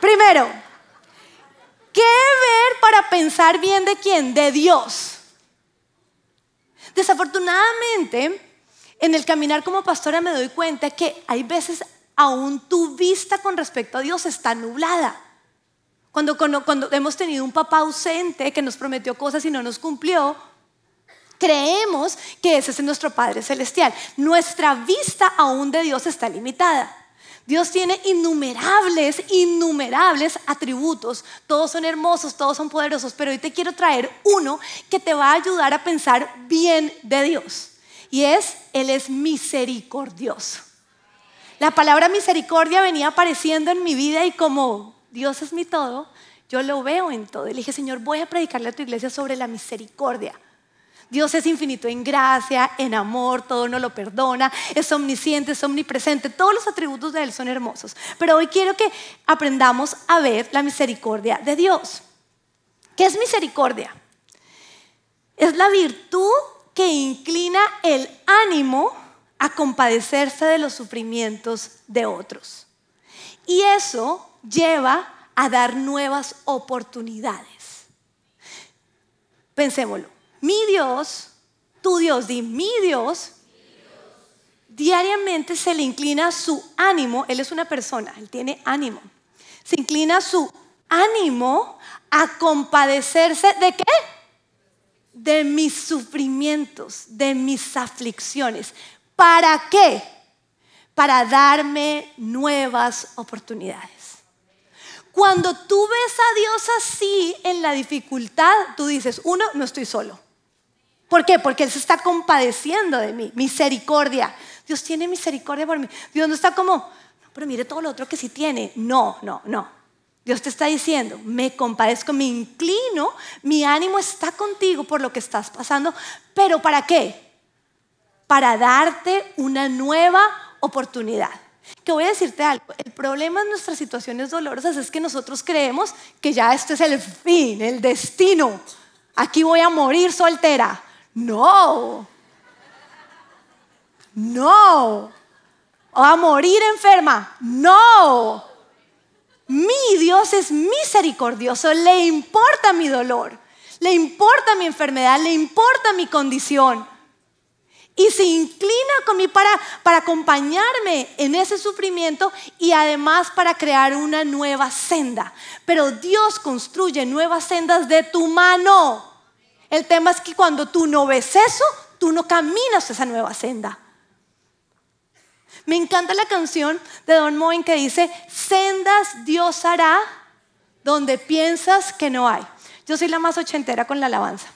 Primero, ¿qué ver para pensar bien de quién? De Dios. Desafortunadamente, en el caminar como pastora me doy cuenta que hay veces aún tu vista con respecto a Dios está nublada. cuando hemos tenido un papá ausente que nos prometió cosas y no nos cumplió, creemos que ese es nuestro Padre Celestial. Nuestra vista aún de Dios está limitada. Dios tiene innumerables, innumerables atributos. Todos son hermosos, todos son poderosos, pero hoy te quiero traer uno que te va a ayudar a pensar bien de Dios. Y es, Él es misericordioso. La palabra misericordia venía apareciendo en mi vida y como Dios es mi todo, yo lo veo en todo. Y le dije, Señor, voy a predicarle a tu iglesia sobre la misericordia. Dios es infinito en gracia, en amor, todo no lo perdona, es omnisciente, es omnipresente, todos los atributos de Él son hermosos. Pero hoy quiero que aprendamos a ver la misericordia de Dios. ¿Qué es misericordia? Es la virtud que inclina el ánimo a compadecerse de los sufrimientos de otros. Y eso lleva a dar nuevas oportunidades. Pensémoslo mi Dios, tu Dios, di mi Dios, diariamente se le inclina su ánimo, él es una persona, él tiene ánimo, se inclina su ánimo a compadecerse de qué? De mis sufrimientos, de mis aflicciones. ¿Para qué? Para darme nuevas oportunidades. Cuando tú ves a Dios así en la dificultad, tú dices, uno, no estoy solo. ¿Por qué? Porque Él se está compadeciendo de mí. Misericordia. Dios tiene misericordia por mí. Dios no está como, pero mire todo lo otro que sí tiene. No, no, no. Dios te está diciendo, me compadezco, me inclino, mi ánimo está contigo por lo que estás pasando, pero ¿para qué? Para darte una nueva oportunidad. Que voy a decirte algo, el problema en nuestras situaciones dolorosas es que nosotros creemos que ya este es el fin, el destino. Aquí voy a morir soltera no. No. O a morir enferma. No. Mi Dios es misericordioso, le importa mi dolor, le importa mi enfermedad, le importa mi condición. Y se inclina conmigo para acompañarme en ese sufrimiento y además para crear una nueva senda. Pero Dios construye nuevas sendas de tu mano. El tema es que cuando tú no ves eso, tú no caminas esa nueva senda. Me encanta la canción de Don Moen que dice, sendas Dios hará donde piensas que no hay. Yo soy la más ochentera con la alabanza.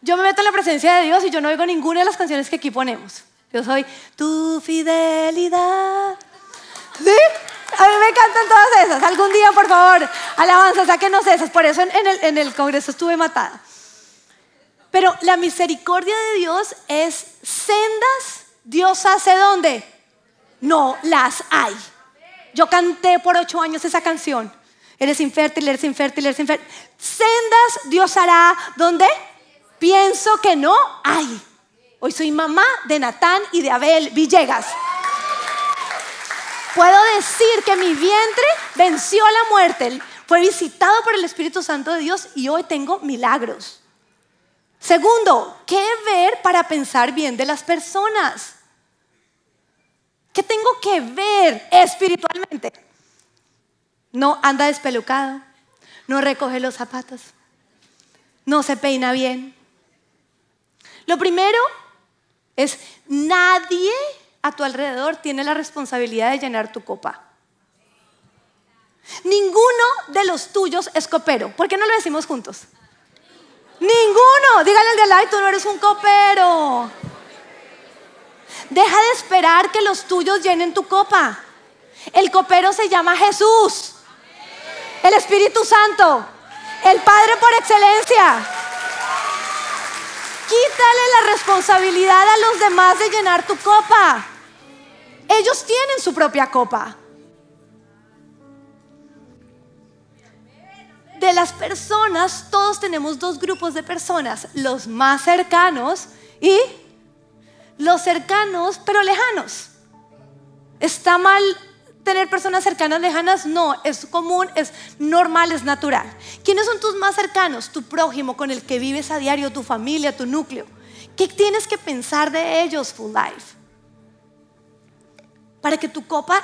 Yo me meto en la presencia de Dios y yo no oigo ninguna de las canciones que aquí ponemos. Yo soy tu fidelidad. A mí me encantan todas esas. Algún día, por favor, alabanza, saquenos esas. Por eso en, el, Congreso estuve matada. Pero la misericordia de Dios es sendas. Dios hace dónde? No las hay. Yo canté por ocho años esa canción. Eres infértil, eres infértil, eres infértil. Sendas Dios hará donde pienso que no hay. Hoy soy mamá de Natán y de Abel Villegas. Puedo decir que mi vientre venció a la muerte, fue visitado por el Espíritu Santo de Dios y hoy tengo milagros. Segundo, ¿qué ver para pensar bien de las personas? ¿Qué tengo que ver espiritualmente? No anda despelucado, no recoge los zapatos, no se peina bien. Lo primero es nadie a tu alrededor tiene la responsabilidad de llenar tu copa. Ninguno de los tuyos es copero. ¿Por qué no lo decimos juntos? Ninguno. Dígale al de al lado, tú no eres un copero. Deja de esperar que los tuyos llenen tu copa. El copero se llama Jesús, el Espíritu Santo, el Padre por excelencia. Quítale la responsabilidad a los demás de llenar tu copa. Ellos tienen su propia copa. De las personas, todos tenemos dos grupos de personas, los más cercanos y los cercanos pero lejanos. Está mal tener personas cercanas lejanas? No, es común, es normal, es natural. ¿Quiénes son tus más cercanos? Tu prójimo con el que vives a diario, tu familia, tu núcleo. ¿Qué tienes que pensar de ellos, Full Life? Para que tu copa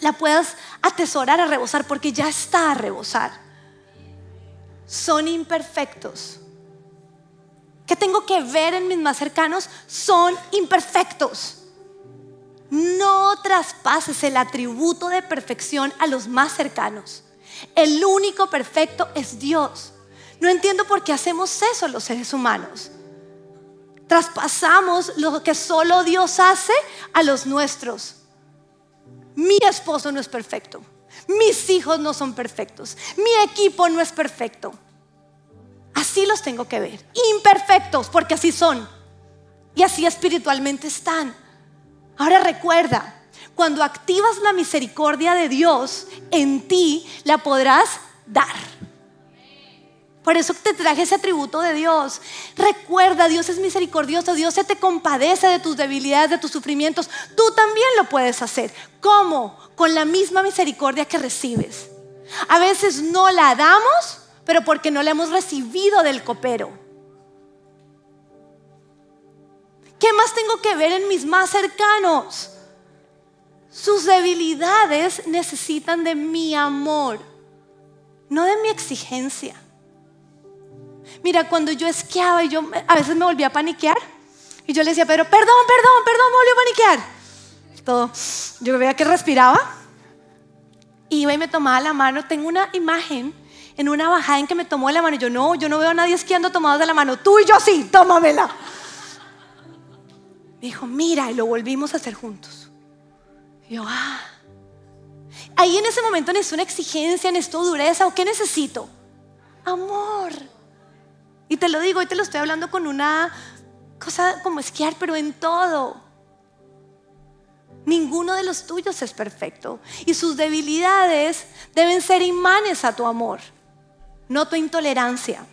la puedas atesorar a rebosar, porque ya está a rebosar. Son imperfectos. ¿Qué tengo que ver en mis más cercanos? Son imperfectos no traspases el atributo de perfección a los más cercanos. El único perfecto es Dios. No entiendo por qué hacemos eso los seres humanos. Traspasamos lo que solo Dios hace a los nuestros. Mi esposo no es perfecto. Mis hijos no son perfectos. Mi equipo no es perfecto. Así los tengo que ver. Imperfectos, porque así son. Y así espiritualmente están. Ahora recuerda, cuando activas la misericordia de Dios, en ti la podrás dar. Por eso te traje ese atributo de Dios. Recuerda, Dios es misericordioso, Dios se te compadece de tus debilidades, de tus sufrimientos. Tú también lo puedes hacer. ¿Cómo? Con la misma misericordia que recibes. A veces no la damos, pero porque no la hemos recibido del copero. ¿Qué más tengo que ver en mis más cercanos? Sus debilidades necesitan de mi amor, no de mi exigencia. Mira, cuando yo esquiaba y yo a veces me volvía a paniquear y yo le decía, pero perdón, perdón, perdón, me volví a paniquear. Todo. Yo veía que respiraba y iba y me tomaba la mano. Tengo una imagen en una bajada en que me tomó la mano y yo, no, yo no veo a nadie esquiando tomados de la mano. Tú y yo sí, tómamela. Me dijo, mira, y lo volvimos a hacer juntos. yo, ah. Ahí en ese momento necesito una exigencia, necesito dureza, o qué necesito? Amor. Y te lo digo, hoy te lo estoy hablando con una cosa como esquiar, pero en todo. Ninguno de los tuyos es perfecto. Y sus debilidades deben ser imanes a tu amor, no tu intolerancia.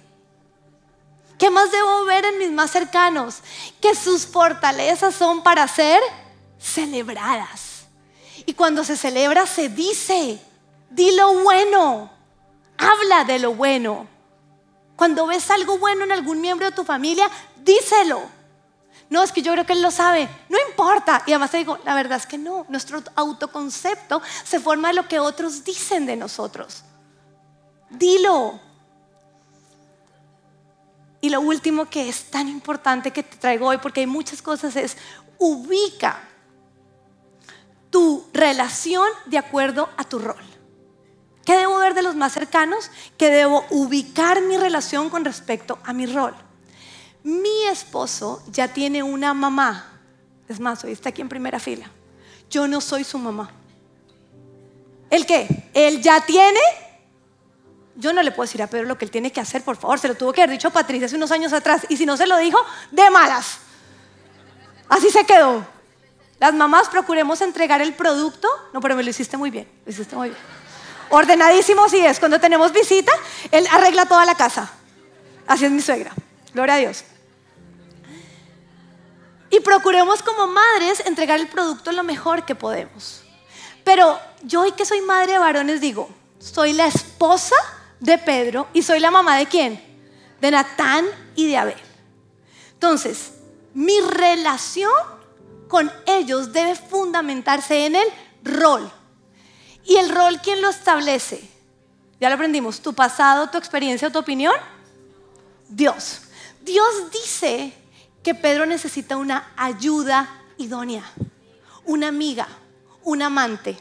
¿Qué más debo ver en mis más cercanos? Que sus fortalezas son para ser celebradas. Y cuando se celebra se dice, di lo bueno, habla de lo bueno. Cuando ves algo bueno en algún miembro de tu familia, díselo. No, es que yo creo que él lo sabe. No importa. Y además te digo, la verdad es que no. Nuestro autoconcepto se forma de lo que otros dicen de nosotros. Dilo. Y lo último que es tan importante que te traigo hoy, porque hay muchas cosas, es ubica tu relación de acuerdo a tu rol. ¿Qué debo ver de los más cercanos? Que debo ubicar mi relación con respecto a mi rol. Mi esposo ya tiene una mamá. Es más, hoy está aquí en primera fila. Yo no soy su mamá. ¿El qué? Él ya tiene yo no le puedo decir a Pedro lo que él tiene que hacer, por favor, se lo tuvo que haber dicho Patricia hace unos años atrás. Y si no se lo dijo, de malas. Así se quedó. Las mamás procuremos entregar el producto. No, pero me lo hiciste muy bien. Lo hiciste muy bien. Ordenadísimo sí es. Cuando tenemos visita, él arregla toda la casa. Así es mi suegra. Gloria a Dios. Y procuremos como madres entregar el producto lo mejor que podemos. Pero yo hoy que soy madre de varones digo, soy la esposa de Pedro y soy la mamá de quién? De Natán y de Abel. Entonces, mi relación con ellos debe fundamentarse en el rol. ¿Y el rol quién lo establece? Ya lo aprendimos, tu pasado, tu experiencia, tu opinión. Dios. Dios dice que Pedro necesita una ayuda idónea, una amiga, un amante,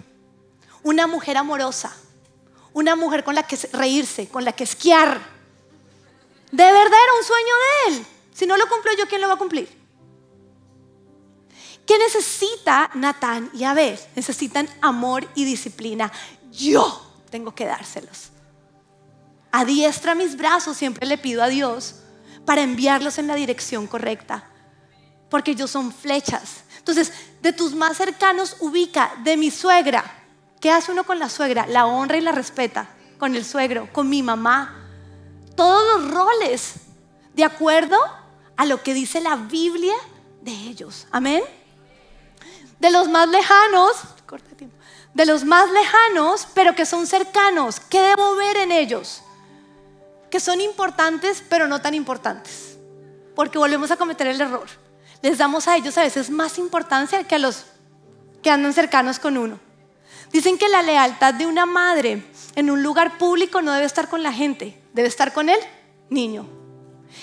una mujer amorosa una mujer con la que reírse, con la que esquiar. De verdad era un sueño de él. Si no lo cumplo yo, ¿quién lo va a cumplir? ¿Qué necesita Natán y Abel? Necesitan amor y disciplina. Yo tengo que dárselos. Adiestra mis brazos, siempre le pido a Dios, para enviarlos en la dirección correcta. Porque ellos son flechas. Entonces, de tus más cercanos ubica, de mi suegra, ¿Qué hace uno con la suegra? La honra y la respeta. Con el suegro, con mi mamá. Todos los roles, de acuerdo a lo que dice la Biblia de ellos. Amén. De los más lejanos, corta tiempo, de los más lejanos, pero que son cercanos. ¿Qué debo ver en ellos? Que son importantes, pero no tan importantes. Porque volvemos a cometer el error. Les damos a ellos a veces más importancia que a los que andan cercanos con uno. Dicen que la lealtad de una madre en un lugar público no debe estar con la gente, debe estar con el niño.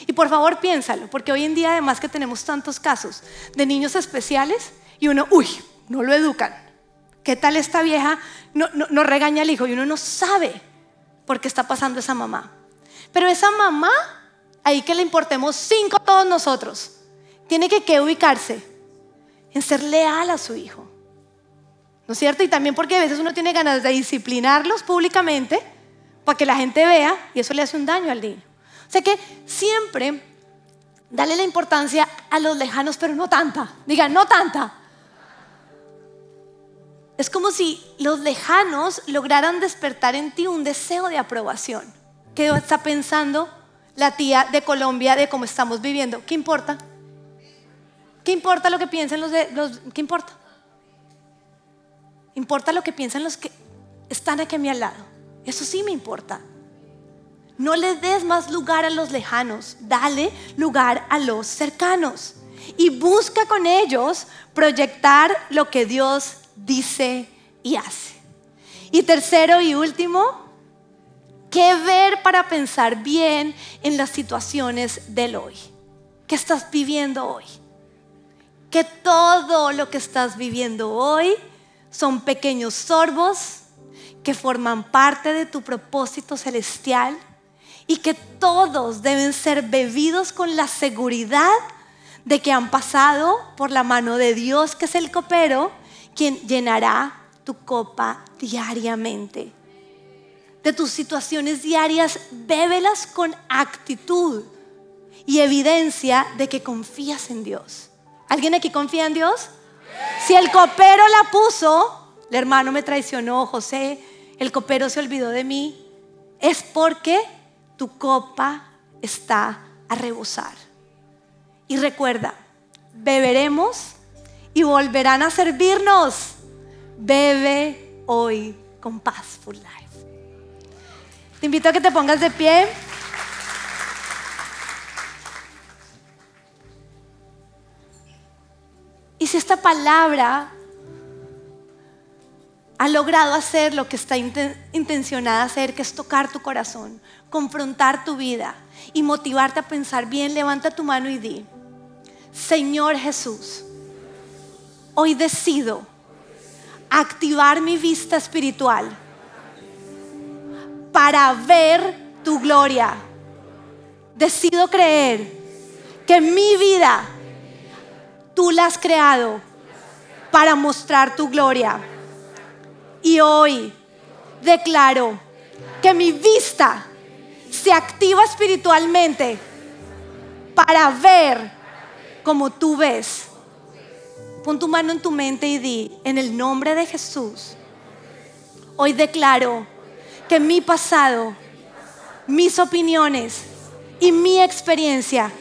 Y por favor piénsalo, porque hoy en día además que tenemos tantos casos de niños especiales y uno, uy, no lo educan. ¿Qué tal esta vieja no, regaña al hijo? Y uno no sabe por qué está pasando esa mamá. Pero esa mamá, ahí que le importemos cinco a todos nosotros, tiene que ubicarse en ser leal a su hijo ¿No es cierto? Y también porque a veces uno tiene ganas de disciplinarlos públicamente para que la gente vea y eso le hace un daño al niño. O sea que siempre dale la importancia a los lejanos, pero no tanta. diga no tanta. Es como si los lejanos lograran despertar en ti un deseo de aprobación. ¿Qué está pensando la tía de Colombia de cómo estamos viviendo? ¿Qué importa? ¿Qué importa lo que piensen los, de, los ¿Qué importa? Importa lo que piensan los que están aquí a mi lado. Eso sí me importa. No le des más lugar a los lejanos, dale lugar a los cercanos. Y busca con ellos proyectar lo que Dios dice y hace. Y tercero y último, ¿qué ver para pensar bien en las situaciones del hoy? ¿Qué estás viviendo hoy? Que todo lo que estás viviendo hoy son pequeños sorbos que forman parte de tu propósito celestial y que todos deben ser bebidos con la seguridad de que han pasado por la mano de Dios, que es el copero, quien llenará tu copa diariamente. De tus situaciones diarias, bébelas con actitud y evidencia de que confías en Dios. ¿Alguien aquí confía en Dios? Si el copero la puso, el hermano me traicionó, José, el copero se olvidó de mí, es porque tu copa está a rebosar. Y recuerda, beberemos y volverán a servirnos. Bebe hoy con Paz Life. Te invito a que te pongas de pie. Y si esta palabra ha logrado hacer lo que está intencionada hacer, que es tocar tu corazón, confrontar tu vida y motivarte a pensar bien, levanta tu mano y di, Señor Jesús, hoy decido activar mi vista espiritual para ver tu gloria. Decido creer que mi vida Tú la has creado para mostrar tu gloria. Y hoy declaro que mi vista se activa espiritualmente para ver como tú ves. Pon tu mano en tu mente y di, en el nombre de Jesús, hoy declaro que mi pasado, mis opiniones y mi experiencia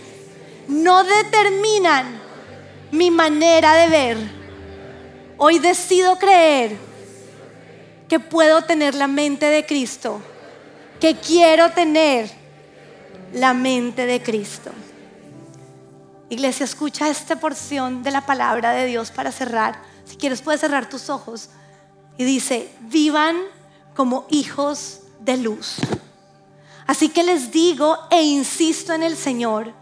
no determinan mi manera de ver. Hoy decido creer que puedo tener la mente de Cristo, que quiero tener la mente de Cristo. Iglesia, escucha esta porción de la palabra de Dios para cerrar. Si quieres puedes cerrar tus ojos. Y dice, vivan como hijos de luz. Así que les digo e insisto en el Señor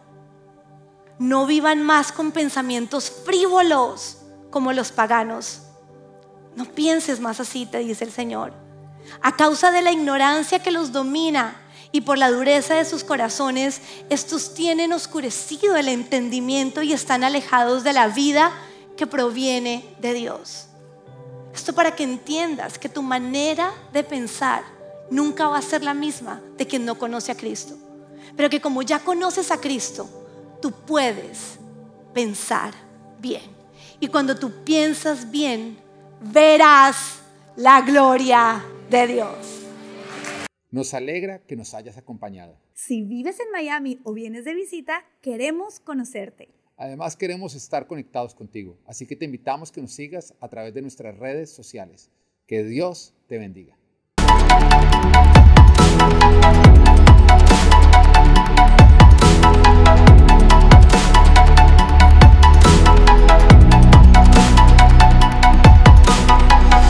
no vivan más con pensamientos frívolos como los paganos. No pienses más así, te dice el Señor. A causa de la ignorancia que los domina y por la dureza de sus corazones, estos tienen oscurecido el entendimiento y están alejados de la vida que proviene de Dios. Esto para que entiendas que tu manera de pensar nunca va a ser la misma de quien no conoce a Cristo. Pero que como ya conoces a Cristo, tú puedes pensar bien. Y cuando tú piensas bien, verás la gloria de Dios. Nos alegra que nos hayas acompañado. Si vives en Miami o vienes de visita, queremos conocerte. Además, queremos estar conectados contigo, así que te invitamos que nos sigas a través de nuestras redes sociales. Que Dios te bendiga.